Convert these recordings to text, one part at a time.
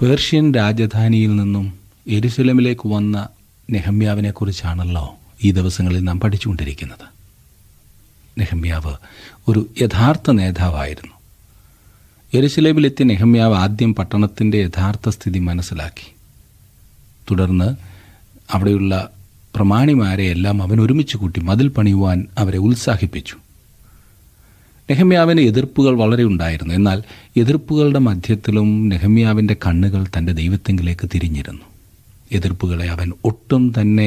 Persian രാജധാനിയിൽ നിന്നും എരുസലമിലേക്ക് വന്ന നെഹമ്യാവിനെക്കുറിച്ചാണല്ലോ ഈ ദിവസങ്ങളിൽ നാം പഠിച്ചുകൊണ്ടിരിക്കുന്നത് നെഹമ്യാവ് ഒരു യഥാർത്ഥ നേതാവായിരുന്നു എരുസലേമിലെത്തിയ നെഹമ്യാവ് ആദ്യം പട്ടണത്തിൻ്റെ യഥാർത്ഥ സ്ഥിതി മനസ്സിലാക്കി തുടർന്ന് അവിടെയുള്ള പ്രമാണിമാരെ എല്ലാം അവൻ ഒരുമിച്ച് കൂട്ടി മതിൽ പണിയുവാൻ അവരെ ഉത്സാഹിപ്പിച്ചു നെഹമ്യാവിന് എതിർപ്പുകൾ വളരെ ഉണ്ടായിരുന്നു എന്നാൽ എതിർപ്പുകളുടെ മധ്യത്തിലും നെഹമ്യാവിൻ്റെ കണ്ണുകൾ തൻ്റെ ദൈവത്തെങ്കിലേക്ക് തിരിഞ്ഞിരുന്നു എതിർപ്പുകളെ അവൻ ഒട്ടും തന്നെ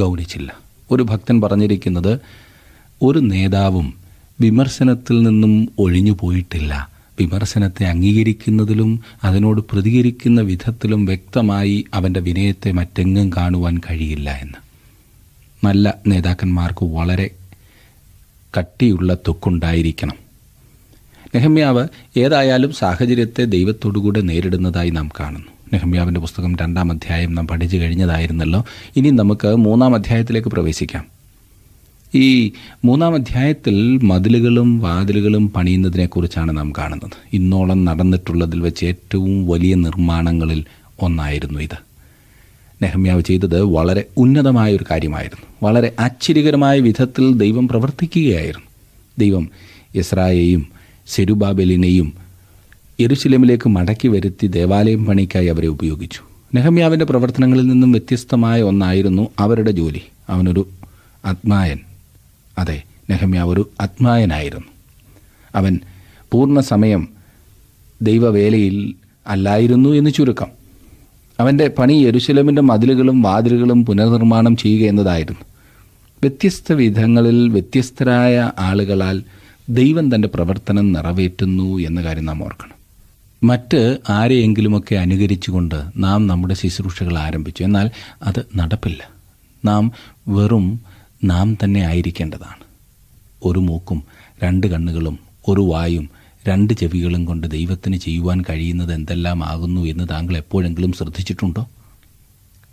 ഗൗനിച്ചില്ല ഒരു ഭക്തൻ പറഞ്ഞിരിക്കുന്നത് ഒരു നേതാവും വിമർശനത്തിൽ നിന്നും ഒഴിഞ്ഞു പോയിട്ടില്ല വിമർശനത്തെ അംഗീകരിക്കുന്നതിലും അതിനോട് പ്രതികരിക്കുന്ന വിധത്തിലും വ്യക്തമായി അവൻ്റെ വിനയത്തെ മറ്റെങ്ങും കാണുവാൻ കഴിയില്ല എന്ന് നല്ല നേതാക്കന്മാർക്ക് വളരെ കട്ടിയുള്ള തൊക്കുണ്ടായിരിക്കണം നെഹമ്യാവ് ഏതായാലും സാഹചര്യത്തെ ദൈവത്തോടുകൂടെ നേരിടുന്നതായി നാം കാണുന്നു നെഹമ്യാവിൻ്റെ പുസ്തകം രണ്ടാം അധ്യായം നാം പഠിച്ചു കഴിഞ്ഞതായിരുന്നല്ലോ ഇനി നമുക്ക് മൂന്നാം അധ്യായത്തിലേക്ക് പ്രവേശിക്കാം ഈ മൂന്നാം അധ്യായത്തിൽ മതിലുകളും വാതിലുകളും പണിയുന്നതിനെക്കുറിച്ചാണ് നാം കാണുന്നത് ഇന്നോളം നടന്നിട്ടുള്ളതിൽ വെച്ച് ഏറ്റവും വലിയ നിർമ്മാണങ്ങളിൽ ഒന്നായിരുന്നു ഇത് നെഹമ്യാവ് ചെയ്തത് വളരെ ഉന്നതമായ ഒരു കാര്യമായിരുന്നു വളരെ ആശ്ചര്യകരമായ വിധത്തിൽ ദൈവം പ്രവർത്തിക്കുകയായിരുന്നു ദൈവം ഇസ്രായേയും സെരുബാബലിനെയും എരുശിലമിലേക്ക് മടക്കി വരുത്തി ദേവാലയം പണിക്കായി അവരെ ഉപയോഗിച്ചു നെഹമ്യാവിൻ്റെ പ്രവർത്തനങ്ങളിൽ നിന്നും വ്യത്യസ്തമായ ഒന്നായിരുന്നു അവരുടെ ജോലി അവനൊരു ആത്മായൻ അതെ നെഹമ്യാവ് ഒരു ആത്മായനായിരുന്നു അവൻ പൂർണ്ണ സമയം ദൈവവേലയിൽ അല്ലായിരുന്നു എന്ന് ചുരുക്കം അവൻ്റെ പണി യെരുശലമിൻ്റെ മതിലുകളും വാതിലുകളും പുനർനിർമ്മാണം ചെയ്യുക എന്നതായിരുന്നു വ്യത്യസ്ത വിധങ്ങളിൽ വ്യത്യസ്തരായ ആളുകളാൽ ദൈവം തൻ്റെ പ്രവർത്തനം നിറവേറ്റുന്നു എന്ന കാര്യം നാം ഓർക്കണം മറ്റ് ആരെയെങ്കിലുമൊക്കെ അനുകരിച്ചുകൊണ്ട് നാം നമ്മുടെ ശുശ്രൂഷകൾ ആരംഭിച്ചു എന്നാൽ അത് നടപ്പില്ല നാം വെറും നാം തന്നെ ആയിരിക്കേണ്ടതാണ് ഒരു മൂക്കും രണ്ട് കണ്ണുകളും ഒരു വായും രണ്ട് ചെവികളും കൊണ്ട് ദൈവത്തിന് ചെയ്യുവാൻ കഴിയുന്നത് എന്തെല്ലാം ആകുന്നു എന്ന് താങ്കൾ എപ്പോഴെങ്കിലും ശ്രദ്ധിച്ചിട്ടുണ്ടോ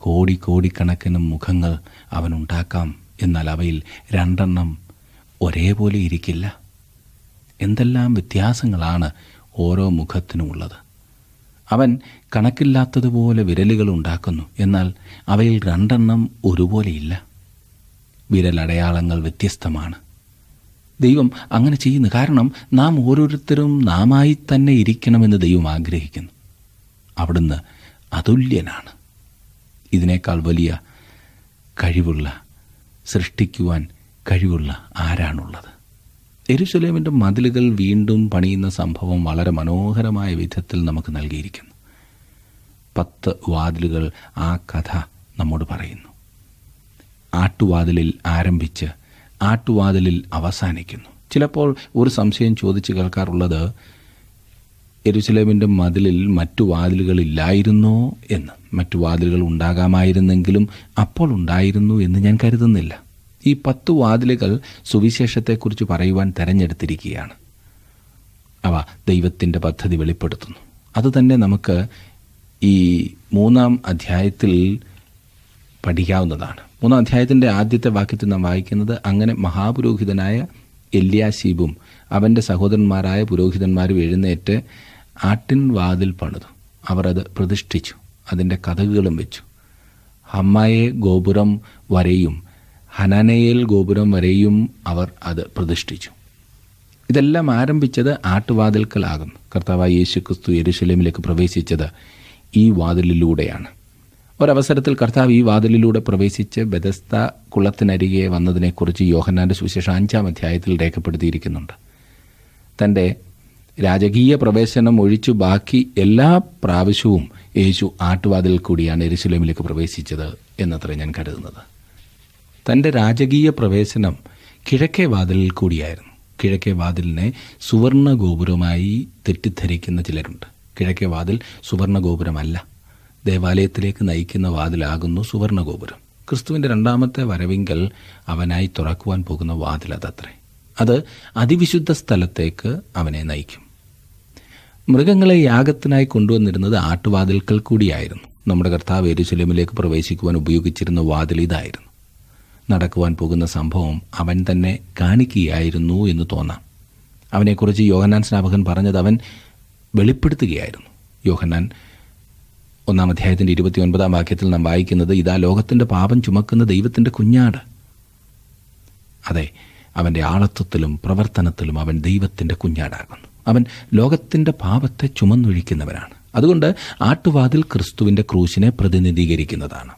കോടി കോടിക്കണക്കിന് മുഖങ്ങൾ അവനുണ്ടാക്കാം എന്നാൽ അവയിൽ രണ്ടെണ്ണം ഒരേപോലെ ഇരിക്കില്ല എന്തെല്ലാം വ്യത്യാസങ്ങളാണ് ഓരോ മുഖത്തിനുമുള്ളത് അവൻ കണക്കില്ലാത്തതുപോലെ വിരലുകൾ ഉണ്ടാക്കുന്നു എന്നാൽ അവയിൽ രണ്ടെണ്ണം ഒരുപോലെയില്ല വിരലടയാളങ്ങൾ വ്യത്യസ്തമാണ് ദൈവം അങ്ങനെ ചെയ്യുന്നു കാരണം നാം ഓരോരുത്തരും നാമായി തന്നെ ഇരിക്കണമെന്ന് ദൈവം ആഗ്രഹിക്കുന്നു അവിടുന്ന് അതുല്യനാണ് ഇതിനേക്കാൾ വലിയ കഴിവുള്ള സൃഷ്ടിക്കുവാൻ കഴിവുള്ള ആരാണുള്ളത് എരുശലേമിൻ്റെ മതിലുകൾ വീണ്ടും പണിയുന്ന സംഭവം വളരെ മനോഹരമായ വിധത്തിൽ നമുക്ക് നൽകിയിരിക്കുന്നു പത്ത് വാതിലുകൾ ആ കഥ നമ്മോട് പറയുന്നു ആട്ടുവാതിലിൽ ആരംഭിച്ച് ആട്ടുവാതിലിൽ അവസാനിക്കുന്നു ചിലപ്പോൾ ഒരു സംശയം ചോദിച്ച് കേൾക്കാറുള്ളത് എരുസലേമിൻ്റെ മതിലിൽ മറ്റു വാതിലുകളില്ലായിരുന്നോ എന്ന് മറ്റു വാതിലുകൾ ഉണ്ടാകാമായിരുന്നെങ്കിലും അപ്പോൾ ഉണ്ടായിരുന്നു എന്ന് ഞാൻ കരുതുന്നില്ല ഈ പത്ത് വാതിലുകൾ സുവിശേഷത്തെക്കുറിച്ച് പറയുവാൻ തെരഞ്ഞെടുത്തിരിക്കുകയാണ് അവ ദൈവത്തിൻ്റെ പദ്ധതി വെളിപ്പെടുത്തുന്നു അതുതന്നെ നമുക്ക് ഈ മൂന്നാം അധ്യായത്തിൽ പഠിക്കാവുന്നതാണ് മൂന്നാം അധ്യായത്തിൻ്റെ ആദ്യത്തെ വാക്യത്തിൽ നാം വായിക്കുന്നത് അങ്ങനെ മഹാപുരോഹിതനായ എല്യാശീബും അവൻ്റെ സഹോദരന്മാരായ പുരോഹിതന്മാരും എഴുന്നേറ്റ് ആട്ടിൻ വാതിൽ പണിതു അവർ അത് പ്രതിഷ്ഠിച്ചു അതിൻ്റെ കഥകളും വെച്ചു അമ്മയെ ഗോപുരം വരെയും ഹനാനയേൽ ഗോപുരം വരെയും അവർ അത് പ്രതിഷ്ഠിച്ചു ഇതെല്ലാം ആരംഭിച്ചത് ആട്ടുവാതിൽക്കലാകുന്നു കർത്താവായ യേശു ക്രിസ്തു യെരുശലേമിലേക്ക് പ്രവേശിച്ചത് ഈ വാതിലിലൂടെയാണ് ഒരവസരത്തിൽ കർത്താവ് ഈ വാതിലിലൂടെ പ്രവേശിച്ച് ബെദസ്ത കുളത്തിനരികെ വന്നതിനെക്കുറിച്ച് യോഹന്നാൻ്റെ സുവിശേഷം അഞ്ചാം അധ്യായത്തിൽ രേഖപ്പെടുത്തിയിരിക്കുന്നുണ്ട് തൻ്റെ രാജകീയ പ്രവേശനം ഒഴിച്ചു ബാക്കി എല്ലാ പ്രാവശ്യവും യേശു ആട്ടുവാതിൽ കൂടിയാണ് എരുശലേമിലേക്ക് പ്രവേശിച്ചത് എന്നത്രേ ഞാൻ കരുതുന്നത് തൻ്റെ രാജകീയ പ്രവേശനം കിഴക്കേ വാതിലിൽ കൂടിയായിരുന്നു കിഴക്കേ വാതിലിനെ സുവർണ ഗോപുരമായി തെറ്റിദ്ധരിക്കുന്ന ചിലരുണ്ട് കിഴക്കേ വാതിൽ സുവർണ ഗോപുരമല്ല ദേവാലയത്തിലേക്ക് നയിക്കുന്ന വാതിലാകുന്നു സുവർണ ഗോപുരം ക്രിസ്തുവിൻ്റെ രണ്ടാമത്തെ വരവിങ്കൽ അവനായി തുറക്കുവാൻ പോകുന്ന വാതിൽ അതത്രേ അത് അതിവിശുദ്ധ സ്ഥലത്തേക്ക് അവനെ നയിക്കും മൃഗങ്ങളെ യാഗത്തിനായി കൊണ്ടുവന്നിരുന്നത് ആട്ടുവാതിൽക്കൽ കൂടിയായിരുന്നു നമ്മുടെ കർത്താവ് എരുശലമിലേക്ക് പ്രവേശിക്കുവാൻ ഉപയോഗിച്ചിരുന്ന വാതിൽ ഇതായിരുന്നു നടക്കുവാൻ പോകുന്ന സംഭവം അവൻ തന്നെ കാണിക്കുകയായിരുന്നു എന്ന് തോന്നാം അവനെക്കുറിച്ച് യോഹന്നാൻ സ്നാപകൻ പറഞ്ഞത് അവൻ വെളിപ്പെടുത്തുകയായിരുന്നു യോഹന്നാൻ ഒന്നാം അധ്യായത്തിൻ്റെ ഇരുപത്തിയൊൻപതാം വാക്യത്തിൽ നാം വായിക്കുന്നത് ഇതാ ലോകത്തിൻ്റെ പാപം ചുമക്കുന്ന ദൈവത്തിൻ്റെ കുഞ്ഞാട് അതെ അവൻ്റെ ആളത്വത്തിലും പ്രവർത്തനത്തിലും അവൻ ദൈവത്തിൻ്റെ കുഞ്ഞാടാകുന്നു അവൻ ലോകത്തിൻ്റെ പാപത്തെ ചുമന്നൊഴിക്കുന്നവനാണ് അതുകൊണ്ട് ആട്ടുവാതിൽ ക്രിസ്തുവിൻ്റെ ക്രൂശിനെ പ്രതിനിധീകരിക്കുന്നതാണ്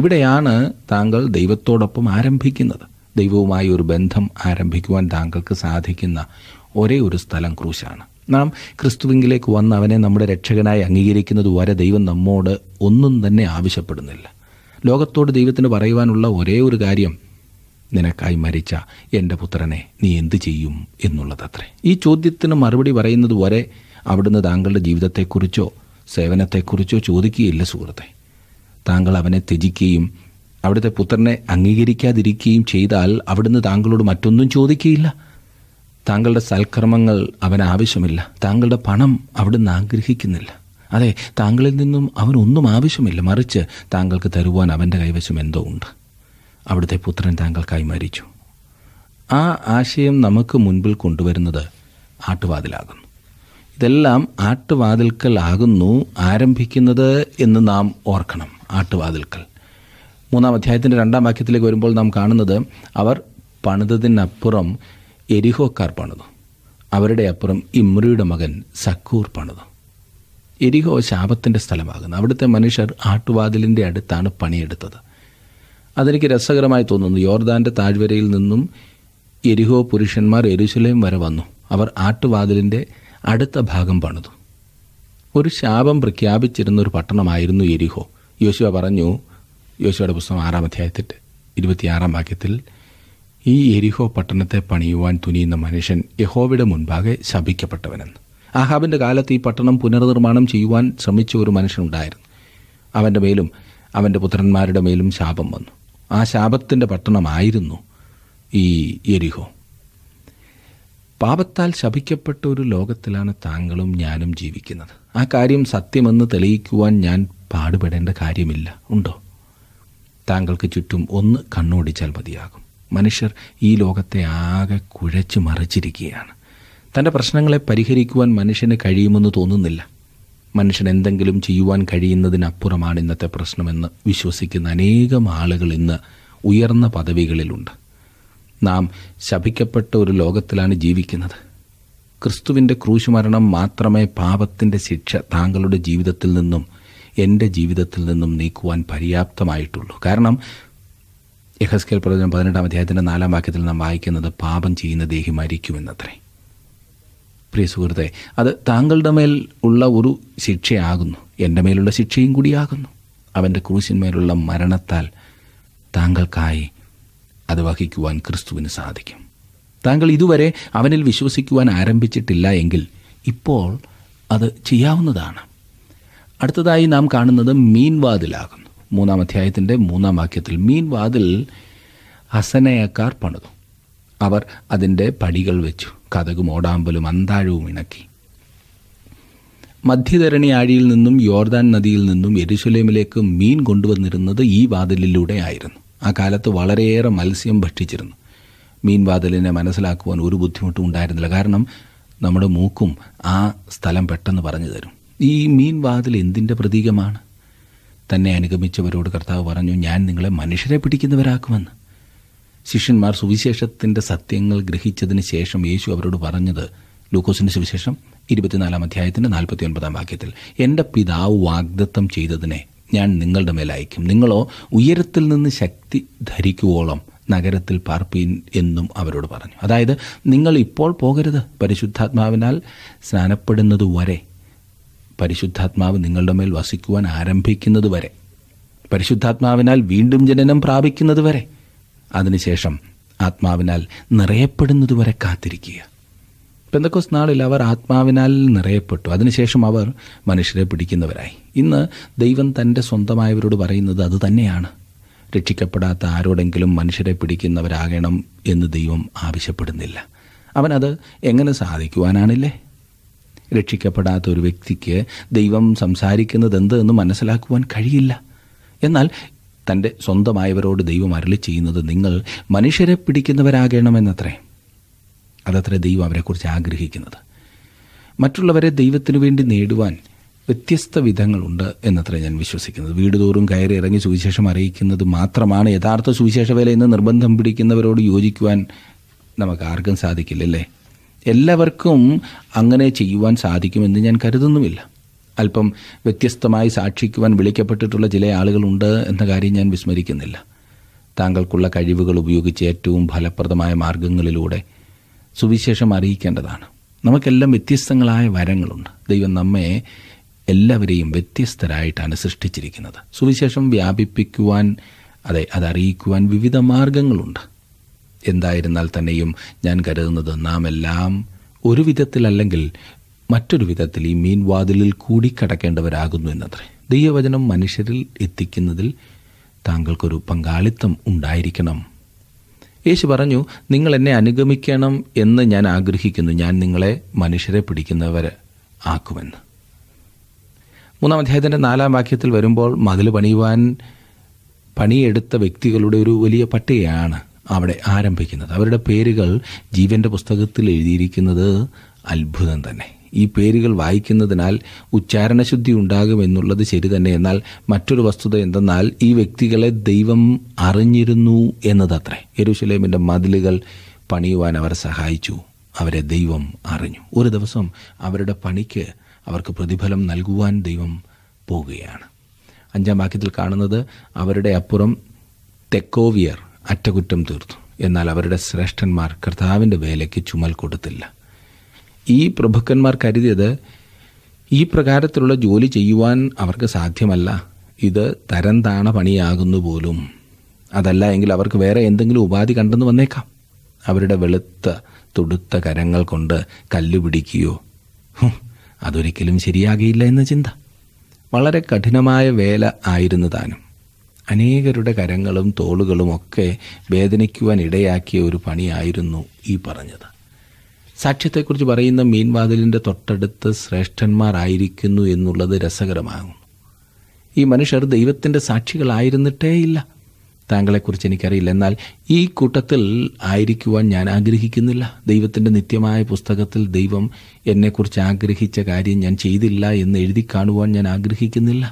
ഇവിടെയാണ് താങ്കൾ ദൈവത്തോടൊപ്പം ആരംഭിക്കുന്നത് ദൈവവുമായി ഒരു ബന്ധം ആരംഭിക്കുവാൻ താങ്കൾക്ക് സാധിക്കുന്ന ഒരേ ഒരു സ്ഥലം ക്രൂശാണ് നാം ക്രിസ്തുവിങ്കിലേക്ക് വന്ന് അവനെ നമ്മുടെ രക്ഷകനായി അംഗീകരിക്കുന്നത് വരെ ദൈവം നമ്മോട് ഒന്നും തന്നെ ആവശ്യപ്പെടുന്നില്ല ലോകത്തോട് ദൈവത്തിന് പറയുവാനുള്ള ഒരേ ഒരു കാര്യം നിനക്കായി മരിച്ച എൻ്റെ പുത്രനെ നീ എന്തു ചെയ്യും എന്നുള്ളതത്രേ ഈ ചോദ്യത്തിന് മറുപടി പറയുന്നത് വരെ അവിടുന്ന് താങ്കളുടെ ജീവിതത്തെക്കുറിച്ചോ സേവനത്തെക്കുറിച്ചോ ചോദിക്കുകയില്ല സുഹൃത്തെ താങ്കൾ അവനെ ത്യജിക്കുകയും അവിടുത്തെ പുത്രനെ അംഗീകരിക്കാതിരിക്കുകയും ചെയ്താൽ അവിടുന്ന് താങ്കളോട് മറ്റൊന്നും ചോദിക്കുകയില്ല താങ്കളുടെ സൽക്കർമ്മങ്ങൾ അവന് ആവശ്യമില്ല താങ്കളുടെ പണം അവിടുന്ന് ആഗ്രഹിക്കുന്നില്ല അതെ താങ്കളിൽ നിന്നും അവനൊന്നും ആവശ്യമില്ല മറിച്ച് താങ്കൾക്ക് തരുവാൻ അവൻ്റെ കൈവശം എന്തോ ഉണ്ട് അവിടുത്തെ പുത്രൻ താങ്കൾക്കായി മരിച്ചു ആ ആശയം നമുക്ക് മുൻപിൽ കൊണ്ടുവരുന്നത് ആട്ടുവാതിലാകുന്നു ഇതെല്ലാം ആട്ടുവാതിൽക്കൽ ആകുന്നു ആരംഭിക്കുന്നത് എന്ന് നാം ഓർക്കണം ആട്ടുവാതിൽക്കൽ മൂന്നാം അധ്യായത്തിൻ്റെ രണ്ടാം വാക്യത്തിലേക്ക് വരുമ്പോൾ നാം കാണുന്നത് അവർ പണിതതിനപ്പുറം എരിഹോക്കാർ പണിതു അവരുടെ അപ്പുറം ഇമ്രിയുടെ മകൻ സക്കൂർ പണിതു എരിഹോ ശാപത്തിൻ്റെ സ്ഥലമാകുന്നു അവിടുത്തെ മനുഷ്യർ ആട്ടുവാതിലിൻ്റെ അടുത്താണ് പണിയെടുത്തത് അതെനിക്ക് രസകരമായി തോന്നുന്നു യോർദാൻ്റെ താഴ്വരയിൽ നിന്നും എരിഹോ പുരുഷന്മാർ എരുശലേം വരെ വന്നു അവർ ആട്ടുവാതിലിൻ്റെ അടുത്ത ഭാഗം പണിതു ഒരു ശാപം പ്രഖ്യാപിച്ചിരുന്ന ഒരു പട്ടണമായിരുന്നു എരിഹോ യോശുവ പറഞ്ഞു യോശുവയുടെ പുസ്തകം ആറാം അധ്യായത്തിൽ ഇരുപത്തിയാറാം വാക്യത്തിൽ ഈ എരിഹോ പട്ടണത്തെ പണിയുവാൻ തുനിയുന്ന മനുഷ്യൻ യഹോവയുടെ മുൻപാകെ ശപിക്കപ്പെട്ടവനെന്ന് ആഹാബിൻ്റെ കാലത്ത് ഈ പട്ടണം പുനർനിർമ്മാണം ചെയ്യുവാൻ ശ്രമിച്ച ഒരു മനുഷ്യനുണ്ടായിരുന്നു അവൻ്റെ മേലും അവൻ്റെ പുത്രന്മാരുടെ മേലും ശാപം വന്നു ആ ശാപത്തിൻ്റെ പട്ടണമായിരുന്നു ഈ എരിഹോ പാപത്താൽ ശപിക്കപ്പെട്ട ഒരു ലോകത്തിലാണ് താങ്കളും ഞാനും ജീവിക്കുന്നത് ആ കാര്യം സത്യമെന്ന് തെളിയിക്കുവാൻ ഞാൻ പാടുപെടേണ്ട കാര്യമില്ല ഉണ്ടോ താങ്കൾക്ക് ചുറ്റും ഒന്ന് കണ്ണോടിച്ചാൽ മതിയാകും മനുഷ്യർ ഈ ലോകത്തെ ആകെ കുഴച്ചു മറിച്ചിരിക്കുകയാണ് തൻ്റെ പ്രശ്നങ്ങളെ പരിഹരിക്കുവാൻ മനുഷ്യന് കഴിയുമെന്ന് തോന്നുന്നില്ല മനുഷ്യൻ എന്തെങ്കിലും ചെയ്യുവാൻ കഴിയുന്നതിനപ്പുറമാണ് ഇന്നത്തെ പ്രശ്നമെന്ന് വിശ്വസിക്കുന്ന അനേകം ആളുകൾ ഇന്ന് ഉയർന്ന പദവികളിലുണ്ട് നാം ശപിക്കപ്പെട്ട ഒരു ലോകത്തിലാണ് ജീവിക്കുന്നത് ക്രിസ്തുവിൻ്റെ ക്രൂശുമരണം മാത്രമേ പാപത്തിൻ്റെ ശിക്ഷ താങ്കളുടെ ജീവിതത്തിൽ നിന്നും എൻ്റെ ജീവിതത്തിൽ നിന്നും നീക്കുവാൻ പര്യാപ്തമായിട്ടുള്ളൂ കാരണം യഹസ്കൽ പ്രവചനം പതിനെട്ടാം അധ്യായത്തിൻ്റെ നാലാം വാക്യത്തിൽ നാം വായിക്കുന്നത് പാപം ചെയ്യുന്ന ദേഹി മരിക്കുമെന്നത്രേ പ്രിയ സുഹൃത്തെ അത് താങ്കളുടെ മേൽ ഉള്ള ഒരു ശിക്ഷയാകുന്നു എൻ്റെ മേലുള്ള ശിക്ഷയും കൂടിയാകുന്നു അവൻ്റെ ക്രൂശിന്മേലുള്ള മരണത്താൽ താങ്കൾക്കായി അത് വഹിക്കുവാൻ ക്രിസ്തുവിന് സാധിക്കും താങ്കൾ ഇതുവരെ അവനിൽ വിശ്വസിക്കുവാൻ ആരംഭിച്ചിട്ടില്ല എങ്കിൽ ഇപ്പോൾ അത് ചെയ്യാവുന്നതാണ് അടുത്തതായി നാം കാണുന്നത് മീൻവാതിലാകുന്നു മൂന്നാം അധ്യായത്തിൻ്റെ മൂന്നാം വാക്യത്തിൽ മീൻവാതിൽ അസനയക്കാർ പണിതു അവർ അതിൻ്റെ പടികൾ വെച്ചു കഥകും ഓടാമ്പലും അന്താഴവും ഇണക്കി മധ്യധരണി ആഴിയിൽ നിന്നും യോർദാൻ നദിയിൽ നിന്നും എരുശലേമിലേക്ക് മീൻ കൊണ്ടുവന്നിരുന്നത് ഈ വാതിലിലൂടെ ആയിരുന്നു ആ കാലത്ത് വളരെയേറെ മത്സ്യം ഭക്ഷിച്ചിരുന്നു മീൻവാതിലിനെ മനസ്സിലാക്കുവാൻ ഒരു ബുദ്ധിമുട്ടും ഉണ്ടായിരുന്നില്ല കാരണം നമ്മുടെ മൂക്കും ആ സ്ഥലം പെട്ടെന്ന് പറഞ്ഞു തരും ഈ മീൻവാതിൽ എന്തിൻ്റെ പ്രതീകമാണ് തന്നെ അനുഗമിച്ചവരോട് കർത്താവ് പറഞ്ഞു ഞാൻ നിങ്ങളെ മനുഷ്യരെ പിടിക്കുന്നവരാക്കുമെന്ന് ശിഷ്യന്മാർ സുവിശേഷത്തിൻ്റെ സത്യങ്ങൾ ഗ്രഹിച്ചതിന് ശേഷം യേശു അവരോട് പറഞ്ഞത് ലൂക്കോസിൻ്റെ സുവിശേഷം ഇരുപത്തിനാലാം അധ്യായത്തിൻ്റെ നാൽപ്പത്തി ഒൻപതാം വാക്യത്തിൽ എൻ്റെ പിതാവ് വാഗ്ദത്തം ചെയ്തതിനെ ഞാൻ നിങ്ങളുടെ മേലയക്കും നിങ്ങളോ ഉയരത്തിൽ നിന്ന് ശക്തി ധരിക്കുവോളം നഗരത്തിൽ പാർപ്പീൻ എന്നും അവരോട് പറഞ്ഞു അതായത് നിങ്ങൾ ഇപ്പോൾ പോകരുത് പരിശുദ്ധാത്മാവിനാൽ സ്നാനപ്പെടുന്നതുവരെ പരിശുദ്ധാത്മാവ് നിങ്ങളുടെ മേൽ വസിക്കുവാൻ ആരംഭിക്കുന്നത് വരെ പരിശുദ്ധാത്മാവിനാൽ വീണ്ടും ജനനം പ്രാപിക്കുന്നത് വരെ അതിനുശേഷം ആത്മാവിനാൽ നിറയപ്പെടുന്നതുവരെ വരെ കാത്തിരിക്കുക പെന്തക്കോസ് നാളിൽ അവർ ആത്മാവിനാൽ നിറയപ്പെട്ടു അതിനുശേഷം അവർ മനുഷ്യരെ പിടിക്കുന്നവരായി ഇന്ന് ദൈവം തൻ്റെ സ്വന്തമായവരോട് പറയുന്നത് അത് തന്നെയാണ് രക്ഷിക്കപ്പെടാത്ത ആരോടെങ്കിലും മനുഷ്യരെ പിടിക്കുന്നവരാകണം എന്ന് ദൈവം ആവശ്യപ്പെടുന്നില്ല അവനത് എങ്ങനെ സാധിക്കുവാനാണില്ലേ രക്ഷിക്കപ്പെടാത്ത ഒരു വ്യക്തിക്ക് ദൈവം സംസാരിക്കുന്നത് എന്ത് എന്ന് മനസ്സിലാക്കുവാൻ കഴിയില്ല എന്നാൽ തൻ്റെ സ്വന്തമായവരോട് ദൈവം അരളി ചെയ്യുന്നത് നിങ്ങൾ മനുഷ്യരെ പിടിക്കുന്നവരാകണമെന്നത്രേ അതത്രേ ദൈവം അവരെക്കുറിച്ച് ആഗ്രഹിക്കുന്നത് മറ്റുള്ളവരെ ദൈവത്തിനു വേണ്ടി നേടുവാൻ വ്യത്യസ്ത വിധങ്ങളുണ്ട് എന്നത്ര ഞാൻ വിശ്വസിക്കുന്നത് വീട് തോറും കയറി ഇറങ്ങി സുവിശേഷം അറിയിക്കുന്നത് മാത്രമാണ് യഥാർത്ഥ സുവിശേഷ വേല എന്ന് നിർബന്ധം പിടിക്കുന്നവരോട് യോജിക്കുവാൻ നമുക്ക് ആർക്കും സാധിക്കില്ലല്ലേ എല്ലാവർക്കും അങ്ങനെ ചെയ്യുവാൻ സാധിക്കുമെന്ന് ഞാൻ കരുതുന്നുമില്ല അല്പം വ്യത്യസ്തമായി സാക്ഷിക്കുവാൻ വിളിക്കപ്പെട്ടിട്ടുള്ള ചില ആളുകളുണ്ട് എന്ന കാര്യം ഞാൻ വിസ്മരിക്കുന്നില്ല താങ്കൾക്കുള്ള കഴിവുകൾ ഉപയോഗിച്ച് ഏറ്റവും ഫലപ്രദമായ മാർഗങ്ങളിലൂടെ സുവിശേഷം അറിയിക്കേണ്ടതാണ് നമുക്കെല്ലാം വ്യത്യസ്തങ്ങളായ വരങ്ങളുണ്ട് ദൈവം നമ്മെ എല്ലാവരെയും വ്യത്യസ്തരായിട്ടാണ് സൃഷ്ടിച്ചിരിക്കുന്നത് സുവിശേഷം വ്യാപിപ്പിക്കുവാൻ അതെ അതറിയിക്കുവാൻ വിവിധ മാർഗങ്ങളുണ്ട് എന്തായിരുന്നാൽ തന്നെയും ഞാൻ കരുതുന്നത് നാം എല്ലാം ഒരു വിധത്തിലല്ലെങ്കിൽ മറ്റൊരു വിധത്തിൽ ഈ മീൻവാതിലിൽ കൂടി കടക്കേണ്ടവരാകുന്നു എന്നത്രേ ദൈവവചനം മനുഷ്യരിൽ എത്തിക്കുന്നതിൽ താങ്കൾക്കൊരു പങ്കാളിത്തം ഉണ്ടായിരിക്കണം യേശു പറഞ്ഞു നിങ്ങൾ എന്നെ അനുഗമിക്കണം എന്ന് ഞാൻ ആഗ്രഹിക്കുന്നു ഞാൻ നിങ്ങളെ മനുഷ്യരെ പിടിക്കുന്നവർ ആക്കുമെന്ന് മൂന്നാം അദ്ദേഹത്തിൻ്റെ നാലാം വാക്യത്തിൽ വരുമ്പോൾ മതിൽ പണിയുവാൻ പണിയെടുത്ത വ്യക്തികളുടെ ഒരു വലിയ പട്ടികയാണ് അവിടെ ആരംഭിക്കുന്നത് അവരുടെ പേരുകൾ ജീവൻ്റെ പുസ്തകത്തിൽ എഴുതിയിരിക്കുന്നത് അത്ഭുതം തന്നെ ഈ പേരുകൾ വായിക്കുന്നതിനാൽ ഉച്ചാരണശുദ്ധി ഉണ്ടാകുമെന്നുള്ളത് ശരി തന്നെ എന്നാൽ മറ്റൊരു വസ്തുത എന്തെന്നാൽ ഈ വ്യക്തികളെ ദൈവം അറിഞ്ഞിരുന്നു എന്നതത്രേ യരുഷലേമിൻ്റെ മതിലുകൾ പണിയുവാൻ അവർ സഹായിച്ചു അവരെ ദൈവം അറിഞ്ഞു ഒരു ദിവസം അവരുടെ പണിക്ക് അവർക്ക് പ്രതിഫലം നൽകുവാൻ ദൈവം പോവുകയാണ് അഞ്ചാം വാക്യത്തിൽ കാണുന്നത് അവരുടെ അപ്പുറം തെക്കോവിയർ അറ്റകുറ്റം തീർത്തു എന്നാൽ അവരുടെ ശ്രേഷ്ഠന്മാർ കർത്താവിൻ്റെ വേലയ്ക്ക് ചുമൽ കൊടുത്തില്ല ഈ പ്രഭുക്കന്മാർ കരുതിയത് ഈ പ്രകാരത്തിലുള്ള ജോലി ചെയ്യുവാൻ അവർക്ക് സാധ്യമല്ല ഇത് തരം താണ പണിയാകുന്നു പോലും അതല്ല എങ്കിൽ അവർക്ക് വേറെ എന്തെങ്കിലും ഉപാധി കണ്ടെന്ന് വന്നേക്കാം അവരുടെ വെളുത്ത തുടുത്ത കരങ്ങൾ കൊണ്ട് കല്ലുപിടിക്കുകയോ അതൊരിക്കലും ശരിയാകില്ല എന്ന ചിന്ത വളരെ കഠിനമായ വേല ആയിരുന്നു താനും അനേകരുടെ കരങ്ങളും തോളുകളും ഒക്കെ വേദനിക്കുവാൻ ഇടയാക്കിയ ഒരു പണിയായിരുന്നു ഈ പറഞ്ഞത് സാക്ഷ്യത്തെക്കുറിച്ച് പറയുന്ന മീൻവാതിലിൻ്റെ തൊട്ടടുത്ത് ശ്രേഷ്ഠന്മാരായിരിക്കുന്നു എന്നുള്ളത് രസകരമാകുന്നു ഈ മനുഷ്യർ ദൈവത്തിൻ്റെ സാക്ഷികളായിരുന്നിട്ടേയില്ല താങ്കളെക്കുറിച്ച് എനിക്കറിയില്ല എന്നാൽ ഈ കൂട്ടത്തിൽ ആയിരിക്കുവാൻ ഞാൻ ആഗ്രഹിക്കുന്നില്ല ദൈവത്തിൻ്റെ നിത്യമായ പുസ്തകത്തിൽ ദൈവം എന്നെക്കുറിച്ച് ആഗ്രഹിച്ച കാര്യം ഞാൻ ചെയ്തില്ല എന്ന് എഴുതി കാണുവാൻ ഞാൻ ആഗ്രഹിക്കുന്നില്ല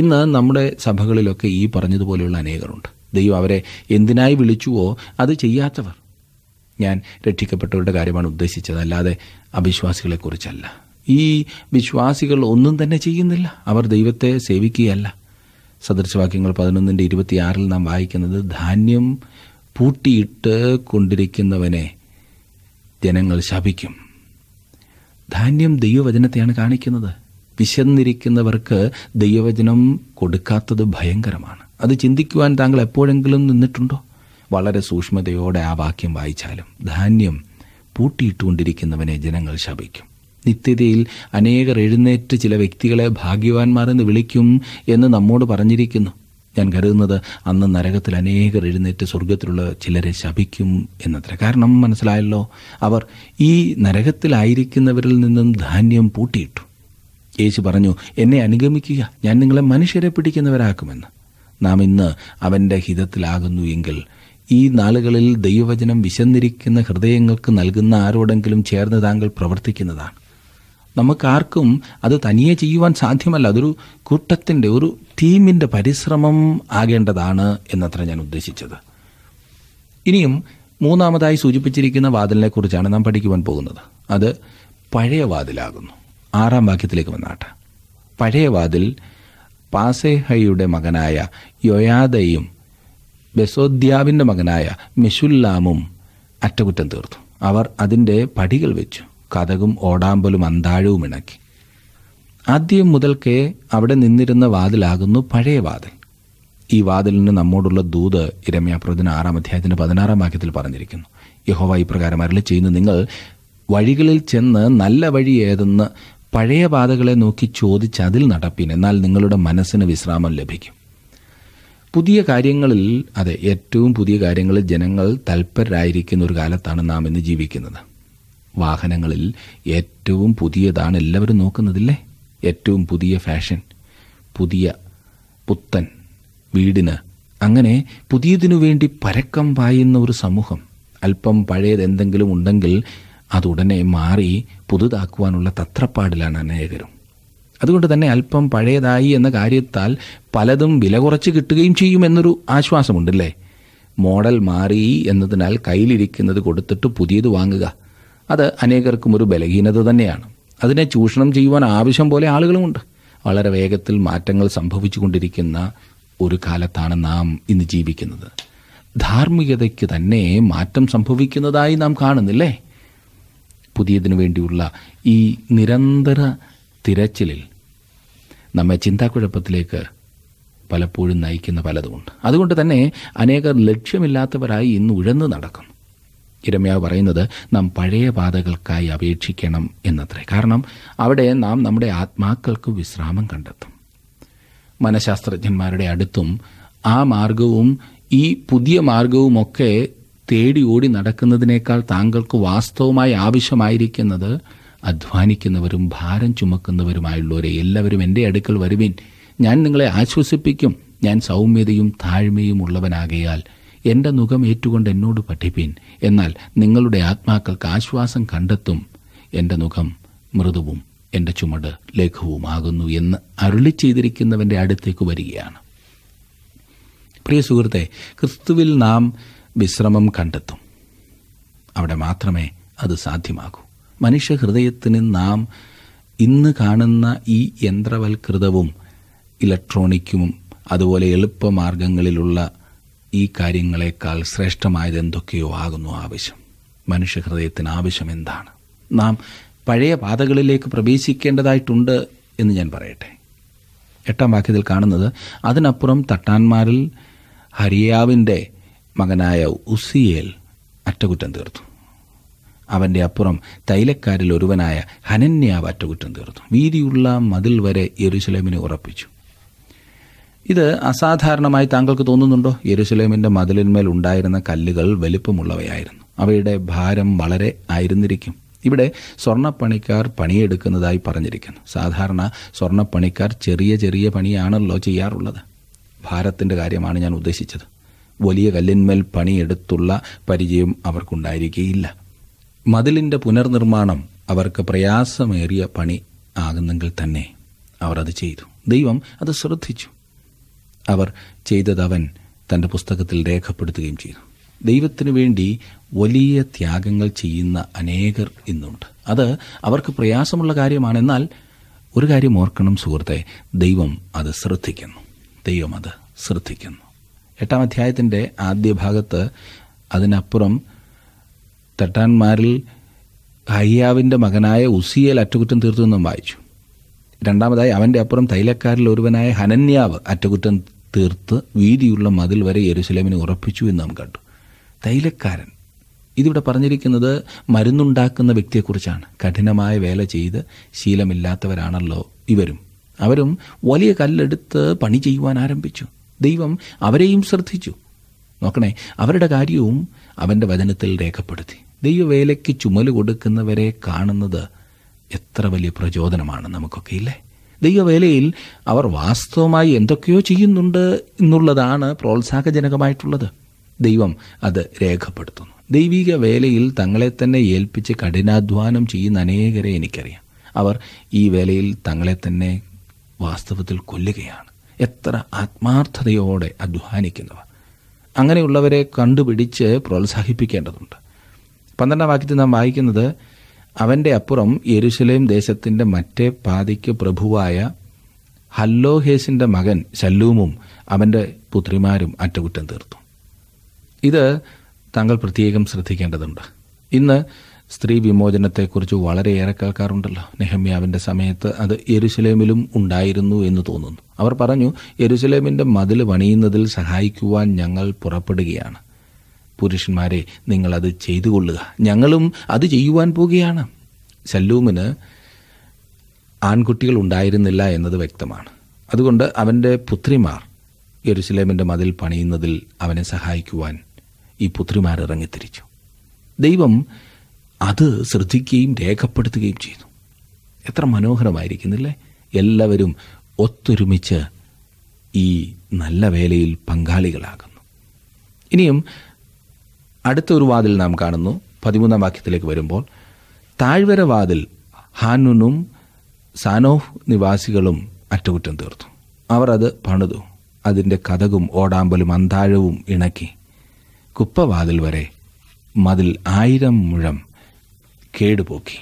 ഇന്ന് നമ്മുടെ സഭകളിലൊക്കെ ഈ പറഞ്ഞതുപോലെയുള്ള അനേകരുണ്ട് ദൈവം അവരെ എന്തിനായി വിളിച്ചുവോ അത് ചെയ്യാത്തവർ ഞാൻ രക്ഷിക്കപ്പെട്ടവരുടെ കാര്യമാണ് ഉദ്ദേശിച്ചത് അല്ലാതെ അവിശ്വാസികളെക്കുറിച്ചല്ല ഈ വിശ്വാസികൾ ഒന്നും തന്നെ ചെയ്യുന്നില്ല അവർ ദൈവത്തെ സേവിക്കുകയല്ല സദൃശവാക്യങ്ങൾ പതിനൊന്നിൻ്റെ ഇരുപത്തിയാറിൽ നാം വായിക്കുന്നത് ധാന്യം പൂട്ടിയിട്ട് കൊണ്ടിരിക്കുന്നവനെ ജനങ്ങൾ ശപിക്കും ധാന്യം ദൈവവചനത്തെയാണ് കാണിക്കുന്നത് വിശന്നിരിക്കുന്നവർക്ക് ദൈവവചനം കൊടുക്കാത്തത് ഭയങ്കരമാണ് അത് ചിന്തിക്കുവാൻ താങ്കൾ എപ്പോഴെങ്കിലും നിന്നിട്ടുണ്ടോ വളരെ സൂക്ഷ്മതയോടെ ആ വാക്യം വായിച്ചാലും ധാന്യം പൂട്ടിയിട്ടുകൊണ്ടിരിക്കുന്നവനെ ജനങ്ങൾ ശപിക്കും നിത്യതയിൽ അനേകർ എഴുന്നേറ്റ് ചില വ്യക്തികളെ ഭാഗ്യവാന്മാരെന്ന് വിളിക്കും എന്ന് നമ്മോട് പറഞ്ഞിരിക്കുന്നു ഞാൻ കരുതുന്നത് അന്ന് നരകത്തിൽ അനേകർ എഴുന്നേറ്റ് സ്വർഗത്തിലുള്ള ചിലരെ ശപിക്കും എന്നത്ര കാരണം മനസ്സിലായല്ലോ അവർ ഈ നരകത്തിലായിരിക്കുന്നവരിൽ നിന്നും ധാന്യം പൂട്ടിയിട്ടു യേശു പറഞ്ഞു എന്നെ അനുഗമിക്കുക ഞാൻ നിങ്ങളെ മനുഷ്യരെ പിടിക്കുന്നവരാക്കുമെന്ന് നാം ഇന്ന് അവൻ്റെ ഹിതത്തിലാകുന്നു എങ്കിൽ ഈ നാളുകളിൽ ദൈവവചനം വിശന്നിരിക്കുന്ന ഹൃദയങ്ങൾക്ക് നൽകുന്ന ആരോടെങ്കിലും ചേർന്ന് താങ്കൾ പ്രവർത്തിക്കുന്നതാണ് നമുക്കാർക്കും അത് തനിയെ ചെയ്യുവാൻ സാധ്യമല്ല അതൊരു കൂട്ടത്തിൻ്റെ ഒരു ടീമിൻ്റെ പരിശ്രമം ആകേണ്ടതാണ് എന്നത്ര ഞാൻ ഉദ്ദേശിച്ചത് ഇനിയും മൂന്നാമതായി സൂചിപ്പിച്ചിരിക്കുന്ന വാതിലിനെക്കുറിച്ചാണ് നാം പഠിക്കുവാൻ പോകുന്നത് അത് പഴയ വാതിലാകുന്നു ആറാം വാക്യത്തിലേക്ക് വന്നാട്ടെ പഴയ വാതിൽ പാസേഹയുടെ മകനായ യൊയാദയും ബെസോദ്യാവിൻ്റെ മകനായ മിഷുല്ലാമും അറ്റകുറ്റം തീർത്തു അവർ അതിൻ്റെ പടികൾ വെച്ചു കഥകും ഓടാമ്പലും അന്താഴവും ഇണക്കി ആദ്യം മുതൽക്കേ അവിടെ നിന്നിരുന്ന വാതിലാകുന്നു പഴയ വാതിൽ ഈ വാതിലിന് നമ്മോടുള്ള ദൂത് ഇരമ്യാപ്രവചന ആറാം അധ്യായത്തിൻ്റെ പതിനാറാം വാക്യത്തിൽ പറഞ്ഞിരിക്കുന്നു യഹോവ ഇപ്രകാരം അരളി ചെയ്യുന്നു നിങ്ങൾ വഴികളിൽ ചെന്ന് നല്ല വഴി ഏതെന്ന് പഴയ പാതകളെ നോക്കി ചോദിച്ച് അതിൽ നടപ്പിൻ എന്നാൽ നിങ്ങളുടെ മനസ്സിന് വിശ്രാമം ലഭിക്കും പുതിയ കാര്യങ്ങളിൽ അതെ ഏറ്റവും പുതിയ കാര്യങ്ങളിൽ ജനങ്ങൾ തൽപരരായിരിക്കുന്ന ഒരു കാലത്താണ് നാം ഇന്ന് ജീവിക്കുന്നത് വാഹനങ്ങളിൽ ഏറ്റവും പുതിയതാണ് എല്ലാവരും നോക്കുന്നതില്ലേ ഏറ്റവും പുതിയ ഫാഷൻ പുതിയ പുത്തൻ വീടിന് അങ്ങനെ പുതിയതിനു വേണ്ടി പരക്കം പായുന്ന ഒരു സമൂഹം അല്പം പഴയത് എന്തെങ്കിലും ഉണ്ടെങ്കിൽ അതുടനെ മാറി പുതുതാക്കുവാനുള്ള തത്രപ്പാടിലാണ് അനേകരും അതുകൊണ്ട് തന്നെ അല്പം പഴയതായി എന്ന കാര്യത്താൽ പലതും വില കുറച്ച് കിട്ടുകയും ചെയ്യുമെന്നൊരു ആശ്വാസമുണ്ടല്ലേ മോഡൽ മാറി എന്നതിനാൽ കയ്യിലിരിക്കുന്നത് കൊടുത്തിട്ട് പുതിയത് വാങ്ങുക അത് അനേകർക്കും ഒരു ബലഹീനത തന്നെയാണ് അതിനെ ചൂഷണം ചെയ്യുവാൻ ആവശ്യം പോലെ ആളുകളുമുണ്ട് വളരെ വേഗത്തിൽ മാറ്റങ്ങൾ സംഭവിച്ചുകൊണ്ടിരിക്കുന്ന ഒരു കാലത്താണ് നാം ഇന്ന് ജീവിക്കുന്നത് ധാർമ്മികതയ്ക്ക് തന്നെ മാറ്റം സംഭവിക്കുന്നതായി നാം കാണുന്നില്ലേ പുതിയതിനു വേണ്ടിയുള്ള ഈ നിരന്തര തിരച്ചിലിൽ നമ്മെ ചിന്താക്കുഴപ്പത്തിലേക്ക് പലപ്പോഴും നയിക്കുന്ന പലതുമുണ്ട് അതുകൊണ്ട് തന്നെ അനേകർ ലക്ഷ്യമില്ലാത്തവരായി ഇന്ന് ഉഴന്നു നടക്കുന്നു ഇരമ്യാവ് പറയുന്നത് നാം പഴയ പാതകൾക്കായി അപേക്ഷിക്കണം എന്നത്രേ കാരണം അവിടെ നാം നമ്മുടെ ആത്മാക്കൾക്ക് വിശ്രാമം കണ്ടെത്തും മനഃശാസ്ത്രജ്ഞന്മാരുടെ അടുത്തും ആ മാർഗവും ഈ പുതിയ മാർഗവുമൊക്കെ തേടി ഓടി നടക്കുന്നതിനേക്കാൾ താങ്കൾക്ക് വാസ്തവമായി ആവശ്യമായിരിക്കുന്നത് അധ്വാനിക്കുന്നവരും ഭാരം ചുമക്കുന്നവരുമായുള്ളവരെ എല്ലാവരും എൻ്റെ അടുക്കൽ വരുവിൻ ഞാൻ നിങ്ങളെ ആശ്വസിപ്പിക്കും ഞാൻ സൗമ്യതയും താഴ്മയും ഉള്ളവനാകയാൽ എൻ്റെ മുഖം ഏറ്റുകൊണ്ട് എന്നോട് പഠിപ്പിൻ എന്നാൽ നിങ്ങളുടെ ആത്മാക്കൾക്ക് ആശ്വാസം കണ്ടെത്തും എൻ്റെ മുഖം മൃദുവും എൻ്റെ ചുമട് ലഘുവുമാകുന്നു എന്ന് അരുളി ചെയ്തിരിക്കുന്നവൻ്റെ അടുത്തേക്ക് വരികയാണ് പ്രിയ സുഹൃത്തെ ക്രിസ്തുവിൽ നാം വിശ്രമം കണ്ടെത്തും അവിടെ മാത്രമേ അത് സാധ്യമാകൂ മനുഷ്യഹൃദയത്തിന് നാം ഇന്ന് കാണുന്ന ഈ യന്ത്രവൽകൃതവും ഇലക്ട്രോണിക്കും അതുപോലെ എളുപ്പമാർഗങ്ങളിലുള്ള ഈ കാര്യങ്ങളെക്കാൾ ശ്രേഷ്ഠമായത് എന്തൊക്കെയോ ആകുന്നു ആവശ്യം മനുഷ്യഹൃദയത്തിന് ആവശ്യം എന്താണ് നാം പഴയ പാതകളിലേക്ക് പ്രവേശിക്കേണ്ടതായിട്ടുണ്ട് എന്ന് ഞാൻ പറയട്ടെ എട്ടാം വാക്യത്തിൽ കാണുന്നത് അതിനപ്പുറം തട്ടാന്മാരിൽ ഹരിയാവിൻ്റെ മകനായ ഉസിയേൽ അറ്റകുറ്റം തീർത്തു അവൻ്റെ അപ്പുറം തൈലക്കാരിൽ ഒരുവനായ ഹനന്യാവ് അറ്റകുറ്റം തീർത്തു വീതിയുള്ള മതിൽ വരെ യെരുസലേമിനെ ഉറപ്പിച്ചു ഇത് അസാധാരണമായി താങ്കൾക്ക് തോന്നുന്നുണ്ടോ യെരുസലേമിൻ്റെ മതിലിന്മേൽ ഉണ്ടായിരുന്ന കല്ലുകൾ വലിപ്പമുള്ളവയായിരുന്നു അവയുടെ ഭാരം വളരെ ആയിരുന്നിരിക്കും ഇവിടെ സ്വർണ്ണപ്പണിക്കാർ പണിയെടുക്കുന്നതായി പറഞ്ഞിരിക്കുന്നു സാധാരണ സ്വർണ്ണപ്പണിക്കാർ ചെറിയ ചെറിയ പണിയാണല്ലോ ചെയ്യാറുള്ളത് ഭാരത്തിൻ്റെ കാര്യമാണ് ഞാൻ ഉദ്ദേശിച്ചത് വലിയ കല്ലിന്മേൽ പണിയെടുത്തുള്ള പരിചയം അവർക്കുണ്ടായിരിക്കുകയില്ല മതിലിൻ്റെ പുനർനിർമ്മാണം അവർക്ക് പ്രയാസമേറിയ പണി ആകുന്നെങ്കിൽ തന്നെ അവർ അത് ചെയ്തു ദൈവം അത് ശ്രദ്ധിച്ചു അവർ ചെയ്തത് അവൻ തൻ്റെ പുസ്തകത്തിൽ രേഖപ്പെടുത്തുകയും ചെയ്തു ദൈവത്തിന് വേണ്ടി വലിയ ത്യാഗങ്ങൾ ചെയ്യുന്ന അനേകർ ഇന്നുണ്ട് അത് അവർക്ക് പ്രയാസമുള്ള കാര്യമാണ് എന്നാൽ ഒരു കാര്യം ഓർക്കണം സുഹൃത്തെ ദൈവം അത് ശ്രദ്ധിക്കുന്നു ദൈവം അത് ശ്രദ്ധിക്കുന്നു എട്ടാം അധ്യായത്തിൻ്റെ ആദ്യ ഭാഗത്ത് അതിനപ്പുറം തട്ടാൻമാരിൽ ഹയ്യാവിൻ്റെ മകനായ ഉസിയേൽ അറ്റകുറ്റം തീർത്തു എന്നും വായിച്ചു രണ്ടാമതായി അവൻ്റെ അപ്പുറം തൈലക്കാരിൽ ഒരുവനായ ഹനന്യാവ് അറ്റകുറ്റം തീർത്ത് വീതിയുള്ള മതിൽ വരെ യെരുസലേമിനെ ഉറപ്പിച്ചു എന്ന് നാം കണ്ടു തൈലക്കാരൻ ഇതിവിടെ പറഞ്ഞിരിക്കുന്നത് മരുന്നുണ്ടാക്കുന്ന വ്യക്തിയെക്കുറിച്ചാണ് കഠിനമായ വേല ചെയ്ത് ശീലമില്ലാത്തവരാണല്ലോ ഇവരും അവരും വലിയ കല്ലെടുത്ത് പണി ചെയ്യുവാൻ ആരംഭിച്ചു ദൈവം അവരെയും ശ്രദ്ധിച്ചു നോക്കണേ അവരുടെ കാര്യവും അവൻ്റെ വചനത്തിൽ രേഖപ്പെടുത്തി ദൈവവേലയ്ക്ക് ചുമല് കൊടുക്കുന്നവരെ കാണുന്നത് എത്ര വലിയ പ്രചോദനമാണ് നമുക്കൊക്കെ ഇല്ലേ ദൈവവേലയിൽ അവർ വാസ്തവമായി എന്തൊക്കെയോ ചെയ്യുന്നുണ്ട് എന്നുള്ളതാണ് പ്രോത്സാഹജനകമായിട്ടുള്ളത് ദൈവം അത് രേഖപ്പെടുത്തുന്നു ദൈവിക വേലയിൽ തങ്ങളെ തന്നെ ഏൽപ്പിച്ച് കഠിനാധ്വാനം ചെയ്യുന്ന അനേകരെ എനിക്കറിയാം അവർ ഈ വേലയിൽ തങ്ങളെ തന്നെ വാസ്തവത്തിൽ കൊല്ലുകയാണ് എത്ര ആത്മാർത്ഥതയോടെ അധ്വാനിക്കുന്നവർ അങ്ങനെയുള്ളവരെ കണ്ടുപിടിച്ച് പ്രോത്സാഹിപ്പിക്കേണ്ടതുണ്ട് പന്ത്രണ്ടാം വാക്യത്തിൽ നാം വായിക്കുന്നത് അവൻ്റെ അപ്പുറം യെരുസലേം ദേശത്തിൻ്റെ മറ്റേ പാതിക്ക് പ്രഭുവായ ഹല്ലോഹേസിൻ്റെ മകൻ ശല്ലൂമും അവൻ്റെ പുത്രിമാരും അറ്റകുറ്റം തീർത്തു ഇത് താങ്കൾ പ്രത്യേകം ശ്രദ്ധിക്കേണ്ടതുണ്ട് ഇന്ന് സ്ത്രീ വിമോചനത്തെക്കുറിച്ച് വളരെയേറെ കേൾക്കാറുണ്ടല്ലോ നെഹമ്യാവിൻ്റെ സമയത്ത് അത് യെരുസലേമിലും ഉണ്ടായിരുന്നു എന്ന് തോന്നുന്നു അവർ പറഞ്ഞു യെരുസലേമിൻ്റെ മതിൽ പണിയുന്നതിൽ സഹായിക്കുവാൻ ഞങ്ങൾ പുറപ്പെടുകയാണ് പുരുഷന്മാരെ നിങ്ങളത് ചെയ്തു കൊള്ളുക ഞങ്ങളും അത് ചെയ്യുവാൻ പോകുകയാണ് ശല്ലൂമിന് ആൺകുട്ടികൾ ഉണ്ടായിരുന്നില്ല എന്നത് വ്യക്തമാണ് അതുകൊണ്ട് അവൻ്റെ പുത്രിമാർ യെരുസലേമിൻ്റെ മതിൽ പണിയുന്നതിൽ അവനെ സഹായിക്കുവാൻ ഈ പുത്രിമാർ ഇറങ്ങിത്തിരിച്ചു ദൈവം അത് ശ്രദ്ധിക്കുകയും രേഖപ്പെടുത്തുകയും ചെയ്തു എത്ര മനോഹരമായിരിക്കുന്നില്ലേ എല്ലാവരും ഒത്തൊരുമിച്ച് ഈ നല്ല വേലയിൽ പങ്കാളികളാകുന്നു ഇനിയും അടുത്ത ഒരു വാതിൽ നാം കാണുന്നു പതിമൂന്നാം വാക്യത്തിലേക്ക് വരുമ്പോൾ താഴ്വര വാതിൽ ഹാനുനും സാനോഹ് നിവാസികളും അറ്റകുറ്റം തീർത്തു അവർ അത് പണിതു അതിൻ്റെ കഥകും ഓടാമ്പലും അന്താഴവും ഇണക്കി കുപ്പവാതിൽ വരെ മതിൽ ആയിരം മുഴം കേടുപോക്കി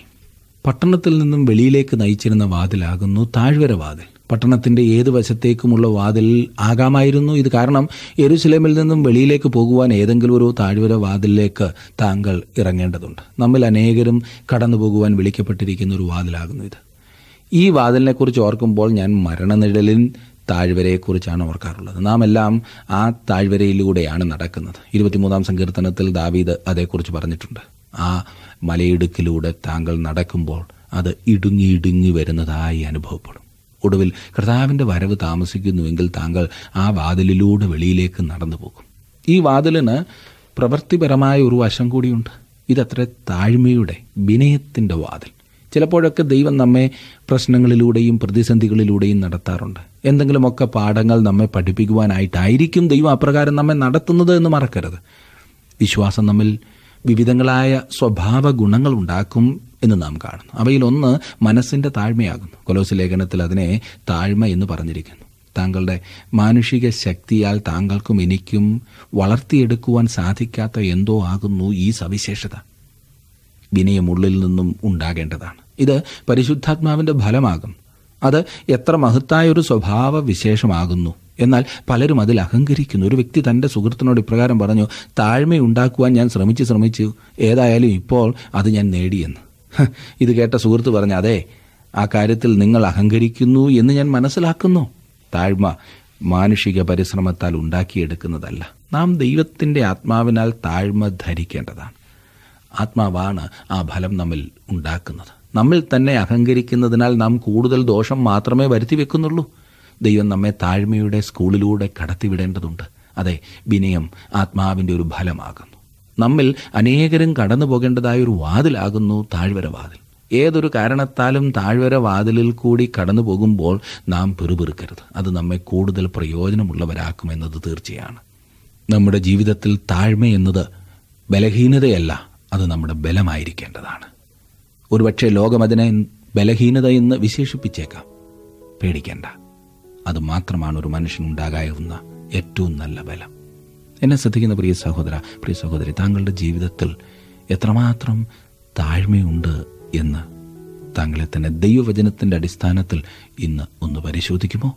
പട്ടണത്തിൽ നിന്നും വെളിയിലേക്ക് നയിച്ചിരുന്ന വാതിലാകുന്നു താഴ്വര വാതിൽ പട്ടണത്തിൻ്റെ ഏത് വശത്തേക്കുമുള്ള വാതിൽ ആകാമായിരുന്നു ഇത് കാരണം എരുസലേമിൽ നിന്നും വെളിയിലേക്ക് പോകുവാൻ ഏതെങ്കിലും ഒരു താഴ്വര വാതിലിലേക്ക് താങ്കൾ ഇറങ്ങേണ്ടതുണ്ട് നമ്മിൽ അനേകരും കടന്നു പോകുവാൻ വിളിക്കപ്പെട്ടിരിക്കുന്ന ഒരു വാതിലാകുന്നു ഇത് ഈ വാതിലിനെക്കുറിച്ച് ഓർക്കുമ്പോൾ ഞാൻ മരണനിഴലിൻ താഴ്വരയെക്കുറിച്ചാണ് ഓർക്കാറുള്ളത് നാം എല്ലാം ആ താഴ്വരയിലൂടെയാണ് നടക്കുന്നത് ഇരുപത്തിമൂന്നാം സങ്കീർത്തനത്തിൽ ദാവീദ് അതേക്കുറിച്ച് പറഞ്ഞിട്ടുണ്ട് ആ മലയിടുക്കിലൂടെ താങ്കൾ നടക്കുമ്പോൾ അത് ഇടുങ്ങി ഇടുങ്ങി വരുന്നതായി അനുഭവപ്പെടും ഒടുവിൽ കർത്താവിൻ്റെ വരവ് താമസിക്കുന്നുവെങ്കിൽ താങ്കൾ ആ വാതിലിലൂടെ വെളിയിലേക്ക് നടന്നു പോകും ഈ വാതിലിന് പ്രവൃത്തിപരമായ ഒരു വശം കൂടിയുണ്ട് ഇതത്ര താഴ്മയുടെ വിനയത്തിൻ്റെ വാതിൽ ചിലപ്പോഴൊക്കെ ദൈവം നമ്മെ പ്രശ്നങ്ങളിലൂടെയും പ്രതിസന്ധികളിലൂടെയും നടത്താറുണ്ട് എന്തെങ്കിലുമൊക്കെ പാഠങ്ങൾ നമ്മെ പഠിപ്പിക്കുവാനായിട്ടായിരിക്കും ദൈവം അപ്രകാരം നമ്മെ നടത്തുന്നത് എന്ന് മറക്കരുത് വിശ്വാസം നമ്മിൽ വിവിധങ്ങളായ സ്വഭാവ ഗുണങ്ങൾ ഉണ്ടാക്കും എന്ന് നാം കാണുന്നു അവയിൽ ഒന്ന് മനസ്സിൻ്റെ താഴ്മയാകുന്നു കൊലോസ് ലേഖനത്തിൽ അതിനെ താഴ്മ എന്ന് പറഞ്ഞിരിക്കുന്നു താങ്കളുടെ മാനുഷിക ശക്തിയാൽ താങ്കൾക്കും എനിക്കും വളർത്തിയെടുക്കുവാൻ സാധിക്കാത്ത എന്തോ ആകുന്നു ഈ സവിശേഷത വിനയം ഉള്ളിൽ നിന്നും ഉണ്ടാകേണ്ടതാണ് ഇത് പരിശുദ്ധാത്മാവിൻ്റെ ഫലമാകും അത് എത്ര മഹത്തായൊരു സ്വഭാവ വിശേഷമാകുന്നു എന്നാൽ പലരും അതിൽ അഹങ്കരിക്കുന്നു ഒരു വ്യക്തി തൻ്റെ സുഹൃത്തിനോട് ഇപ്രകാരം പറഞ്ഞു താഴ്മയുണ്ടാക്കുവാൻ ഞാൻ ശ്രമിച്ചു ശ്രമിച്ചു ഏതായാലും ഇപ്പോൾ അത് ഞാൻ നേടിയെന്ന് ഇത് കേട്ട സുഹൃത്ത് പറഞ്ഞ അതെ ആ കാര്യത്തിൽ നിങ്ങൾ അഹങ്കരിക്കുന്നു എന്ന് ഞാൻ മനസ്സിലാക്കുന്നു താഴ്മ മാനുഷിക പരിശ്രമത്താൽ ഉണ്ടാക്കിയെടുക്കുന്നതല്ല നാം ദൈവത്തിൻ്റെ ആത്മാവിനാൽ താഴ്മ ധരിക്കേണ്ടതാണ് ആത്മാവാണ് ആ ഫലം നമ്മിൽ ഉണ്ടാക്കുന്നത് നമ്മിൽ തന്നെ അഹങ്കരിക്കുന്നതിനാൽ നാം കൂടുതൽ ദോഷം മാത്രമേ വരുത്തി വെക്കുന്നുള്ളൂ ദൈവം നമ്മെ താഴ്മയുടെ സ്കൂളിലൂടെ കടത്തിവിടേണ്ടതുണ്ട് അതെ വിനയം ആത്മാവിൻ്റെ ഒരു ഫലമാകും നമ്മിൽ അനേകരും കടന്നു പോകേണ്ടതായ ഒരു വാതിലാകുന്നു താഴ്വര വാതിൽ ഏതൊരു കാരണത്താലും താഴ്വര വാതിലിൽ കൂടി കടന്നു പോകുമ്പോൾ നാം പെറുപെറുക്കരുത് അത് നമ്മെ കൂടുതൽ പ്രയോജനമുള്ളവരാക്കുമെന്നത് തീർച്ചയാണ് നമ്മുടെ ജീവിതത്തിൽ താഴ്മ എന്നത് ബലഹീനതയല്ല അത് നമ്മുടെ ബലമായിരിക്കേണ്ടതാണ് ഒരുപക്ഷെ ലോകം അതിനെ ബലഹീനത എന്ന് വിശേഷിപ്പിച്ചേക്കാം പേടിക്കേണ്ട അത് മാത്രമാണ് ഒരു മനുഷ്യനുണ്ടാകാവുന്ന ഏറ്റവും നല്ല ബലം എന്നെ ശ്രദ്ധിക്കുന്ന പ്രിയ സഹോദര പ്രിയ സഹോദരി താങ്കളുടെ ജീവിതത്തിൽ എത്രമാത്രം താഴ്മയുണ്ട് എന്ന് താങ്കളെ തന്നെ ദൈവവചനത്തിൻ്റെ അടിസ്ഥാനത്തിൽ ഇന്ന് ഒന്ന് പരിശോധിക്കുമോ